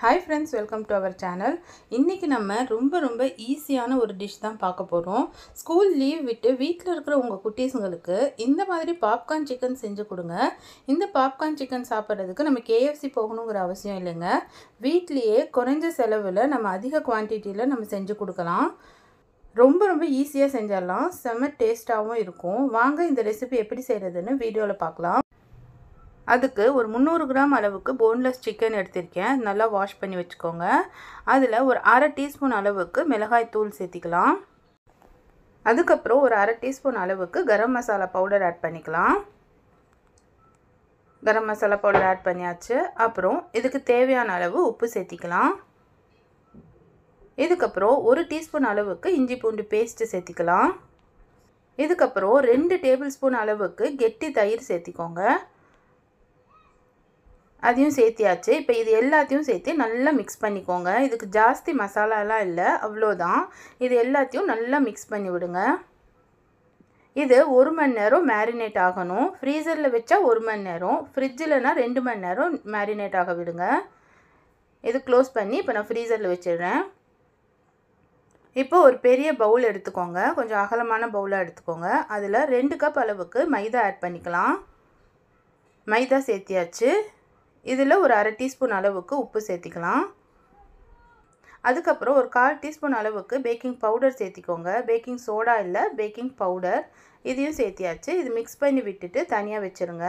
hi friends welcome to our channel இன்றைக்கி நம்ம ரொம்ப ரொம்ப ஈஸியான ஒரு டிஷ் தான் பார்க்க போகிறோம் ஸ்கூல் லீவ் விட்டு வீட்டில் இருக்கிற உங்கள் குட்டீஸுங்களுக்கு இந்த மாதிரி பாப்கார்ன் சிக்கன் செஞ்சு கொடுங்க இந்த பாப்கார்ன் சிக்கன் சாப்பிட்றதுக்கு நம்ம கேஎஃப்சி போகணுங்கிற அவசியம் இல்லைங்க வீட்லேயே குறைஞ்ச செலவில் நம்ம அதிக குவான்டிட்டியில் நம்ம செஞ்சு கொடுக்கலாம் ரொம்ப ரொம்ப ஈஸியாக செஞ்சிடலாம் செம்ம டேஸ்ட்டாகவும் இருக்கும் வாங்க இந்த ரெசிபி எப்படி செய்கிறதுன்னு வீடியோவில் பார்க்கலாம் அதுக்கு ஒரு முந்நூறு கிராம் அளவுக்கு போன்லெஸ் சிக்கன் எடுத்திருக்கேன் நல்லா வாஷ் பண்ணி வச்சுக்கோங்க அதில் ஒரு அரை டீஸ்பூன் அளவுக்கு மிளகாய் தூள் சேர்த்திக்கலாம் அதுக்கப்புறம் ஒரு அரை டீஸ்பூன் அளவுக்கு கரம் மசாலா பவுடர் ஆட் பண்ணிக்கலாம் கரம் மசாலா பவுடர் ஆட் பண்ணியாச்சு அப்புறம் இதுக்கு தேவையான அளவு உப்பு சேர்த்திக்கலாம் இதுக்கப்புறம் ஒரு டீஸ்பூன் அளவுக்கு இஞ்சி பூண்டு பேஸ்ட்டு சேர்த்திக்கலாம் இதுக்கப்புறம் ரெண்டு டேபிள் ஸ்பூன் அளவுக்கு கெட்டி தயிர் சேர்த்திக்கோங்க அதையும் சேர்த்தியாச்சு இப்போ இது எல்லாத்தையும் சேர்த்து நல்லா மிக்ஸ் பண்ணிக்கோங்க இதுக்கு ஜாஸ்தி மசாலாலாம் இல்லை அவ்வளோதான் இது எல்லாத்தையும் நல்லா மிக்ஸ் பண்ணி விடுங்க இது ஒரு மணி நேரம் மேரினேட் ஆகணும் ஃப்ரீசரில் வச்சா ஒரு மணி நேரம் ஃப்ரிட்ஜில்னா ரெண்டு மணி நேரம் மேரினேட் ஆக விடுங்க இது க்ளோஸ் பண்ணி இப்போ நான் ஃப்ரீசரில் வச்சிடுறேன் இப்போ ஒரு பெரிய பவுல் எடுத்துக்கோங்க கொஞ்சம் அகலமான பவுலாக எடுத்துக்கோங்க அதில் ரெண்டு கப் அளவுக்கு மைதா ஆட் பண்ணிக்கலாம் மைதா சேர்த்தியாச்சு இதில் ஒரு அரை டீஸ்பூன் அளவுக்கு உப்பு சேர்த்திக்கலாம் அதுக்கப்புறம் ஒரு கால் டீஸ்பூன் அளவுக்கு பேக்கிங் பவுடர் சேர்த்திக்கோங்க பேக்கிங் சோடா இல்லை பேக்கிங் பவுடர் இதையும் சேர்த்தியாச்சு இது மிக்ஸ் பண்ணி விட்டுட்டு தனியாக வச்சுருங்க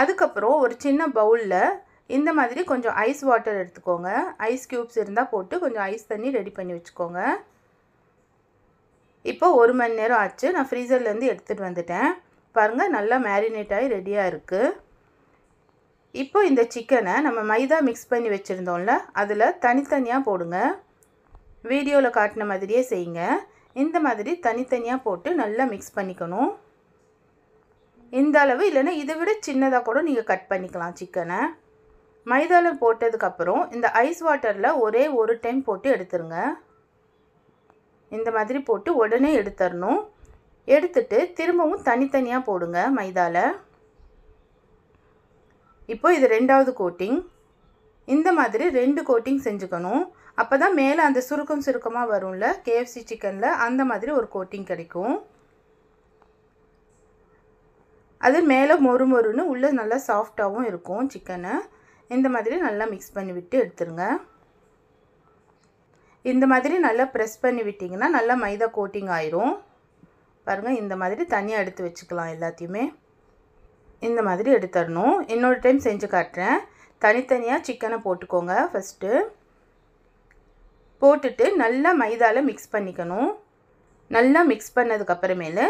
அதுக்கப்புறம் ஒரு சின்ன பவுலில் இந்த மாதிரி கொஞ்சம் ஐஸ் வாட்டர் எடுத்துக்கோங்க ஐஸ் க்யூப்ஸ் இருந்தால் போட்டு கொஞ்சம் ஐஸ் தண்ணி ரெடி பண்ணி வச்சுக்கோங்க இப்போ ஒரு மணி நேரம் ஆச்சு நான் ஃப்ரீசர்லேருந்து எடுத்துகிட்டு வந்துட்டேன் பாருங்கள் நல்லா மேரினேட் ஆகி ரெடியாக இருக்குது இப்போ இந்த சிக்கனை நம்ம மைதா மிக்ஸ் பண்ணி வச்சுருந்தோம்ல அதில் தனித்தனியாக போடுங்க வீடியோவில் காட்டின மாதிரியே செய்யுங்க இந்த மாதிரி தனித்தனியாக போட்டு நல்லா மிக்ஸ் பண்ணிக்கணும் இந்த அளவு இல்லைன்னா இதை விட சின்னதாக கூட நீங்கள் கட் பண்ணிக்கலாம் சிக்கனை மைதாவில் போட்டதுக்கப்புறம் இந்த ஐஸ் வாட்டரில் ஒரே ஒரு டைம் போட்டு எடுத்துருங்க இந்த மாதிரி போட்டு உடனே எடுத்துடணும் எடுத்துட்டு திரும்பவும் தனித்தனியாக போடுங்க மைதாவில் இப்போது இது ரெண்டாவது கோட்டிங் இந்த மாதிரி ரெண்டு கோட்டிங் செஞ்சுக்கணும் அப்போ தான் மேலே அந்த சுருக்கம் சுருக்கமாக வரும்ல கேஎஃப்சி சிக்கனில் அந்த மாதிரி ஒரு கோட்டிங் கிடைக்கும் அது மேலே மொறு மொறுன்னு உள்ளே நல்லா சாஃப்டாகவும் இருக்கும் சிக்கனை இந்த மாதிரி நல்லா மிக்ஸ் பண்ணி விட்டு எடுத்துருங்க இந்த மாதிரி நல்லா ப்ரெஸ் பண்ணி விட்டிங்கன்னா நல்லா மைதா கோட்டிங் ஆயிரும் பாருங்கள் இந்த மாதிரி தனியாக எடுத்து வச்சுக்கலாம் எல்லாத்தையுமே இந்த மாதிரி எடுத்துடணும் இன்னொரு டைம் செஞ்சு காட்டுறேன் தனித்தனியாக சிக்கனை போட்டுக்கோங்க ஃபஸ்ட்டு போட்டுட்டு நல்லா மைதாவில் மிக்ஸ் பண்ணிக்கணும் நல்லா மிக்ஸ் பண்ணதுக்கப்புறமேலு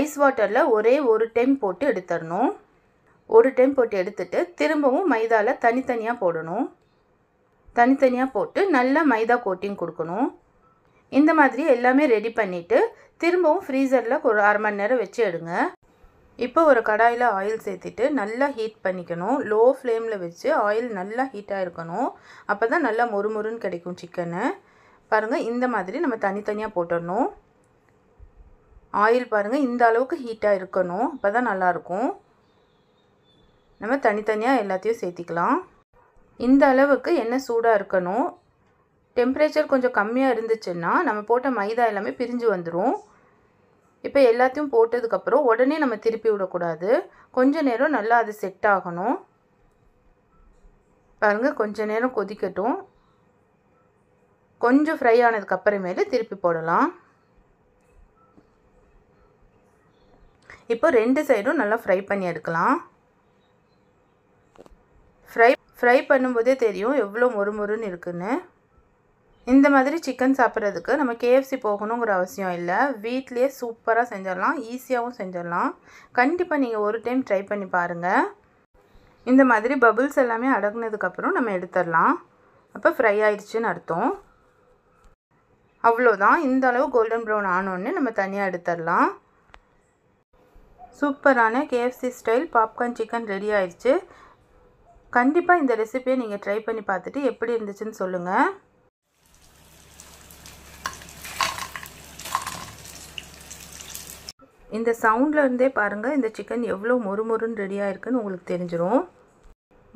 ஐஸ் வாட்டரில் ஒரே ஒரு டைம் போட்டு எடுத்துடணும் ஒரு டைம் போட்டு எடுத்துட்டு திரும்பவும் மைதாவில் தனித்தனியாக போடணும் தனித்தனியாக போட்டு நல்லா மைதா கோட்டிங் கொடுக்கணும் இந்த மாதிரி எல்லாமே ரெடி பண்ணிவிட்டு திரும்பவும் ஃப்ரீசரில் ஒரு அரை மணி நேரம் வச்சு எடுங்க இப்போ ஒரு கடாயில் ஆயில் சேர்த்துட்டு நல்லா ஹீட் பண்ணிக்கணும் லோ ஃப்ளேமில் வச்சு ஆயில் நல்லா ஹீட்டாக இருக்கணும் அப்போ தான் நல்லா மொறுமொறுன்னு கிடைக்கும் சிக்கனு பாருங்கள் இந்த மாதிரி நம்ம தனித்தனியாக போட்டுடணும் ஆயில் பாருங்கள் இந்த அளவுக்கு ஹீட்டாக இருக்கணும் அப்போ தான் நல்லாயிருக்கும் நம்ம தனித்தனியாக எல்லாத்தையும் சேர்த்திக்கலாம் இந்த அளவுக்கு எண்ணெய் சூடாக இருக்கணும் டெம்பரேச்சர் கொஞ்சம் கம்மியாக இருந்துச்சுன்னா நம்ம போட்ட மைதா எல்லாமே பிரிஞ்சு வந்துடும் இப்போ எல்லாத்தையும் போட்டதுக்கப்புறம் உடனே நம்ம திருப்பி விடக்கூடாது கொஞ்ச நேரம் நல்லா அது செட் ஆகணும் பாருங்கள் கொஞ்ச நேரம் கொதிக்கட்டும் கொஞ்சம் ஃப்ரை ஆனதுக்கு அப்புறமேலே திருப்பி போடலாம் இப்போ ரெண்டு சைடும் நல்லா ஃப்ரை பண்ணி எடுக்கலாம் ஃப்ரை ஃப்ரை பண்ணும்போதே தெரியும் எவ்வளோ மொறு மொறுன்னு இருக்குன்னு இந்த மாதிரி சிக்கன் சாப்பிட்றதுக்கு நம்ம கேஎஃப்சி போகணுங்கிற அவசியம் இல்லை வீட்லேயே சூப்பராக செஞ்சிடலாம் ஈஸியாகவும் செஞ்சிடலாம் கண்டிப்பாக நீங்கள் ஒரு டைம் ட்ரை பண்ணி பாருங்கள் இந்த மாதிரி பபுள்ஸ் எல்லாமே அடங்கினதுக்கப்புறம் நம்ம எடுத்துடலாம் அப்போ ஃப்ரை ஆயிடுச்சுன்னு அர்த்தம் அவ்வளோதான் இந்த அளவு கோல்டன் ப்ரௌன் ஆனோடனே நம்ம தனியாக எடுத்துடலாம் சூப்பரான KFC style popcorn chicken ready ஆயிடுச்சு கண்டிப்பாக இந்த ரெசிபியை நீங்கள் ட்ரை பண்ணி பார்த்துட்டு எப்படி இருந்துச்சுன்னு சொல்லுங்கள் இந்த சவுண்ட்லேருந்தே பாருங்கள் இந்த சிக்கன் எவ்வளோ மொறுமொறுன்னு ரெடியாக இருக்குன்னு உங்களுக்கு தெரிஞ்சிடும்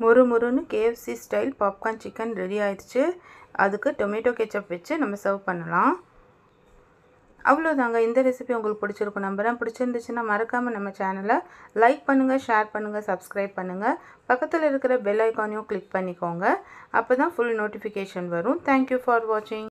மொறு மொறுன்னு KFC style popcorn chicken ready ஆயிடுச்சு அதுக்கு டொமேட்டோ கெச்சப் வச்சு நம்ம சர்வ் பண்ணலாம் அவ்வளோதாங்க இந்த ரெசிபி உங்களுக்கு பிடிச்சிருக்கும் நம்புகிறேன் பிடிச்சிருந்துச்சுன்னா மறக்காமல் நம்ம சேனலை லைக் பண்ணுங்கள் ஷேர் பண்ணுங்கள் சப்ஸ்கிரைப் பண்ணுங்கள் பக்கத்தில் இருக்கிற பெல் ஐக்கானையும் கிளிக் பண்ணிக்கோங்க அப்போ தான் ஃபுல் நோட்டிஃபிகேஷன் வரும் தேங்க்யூ ஃபார் வாட்சிங்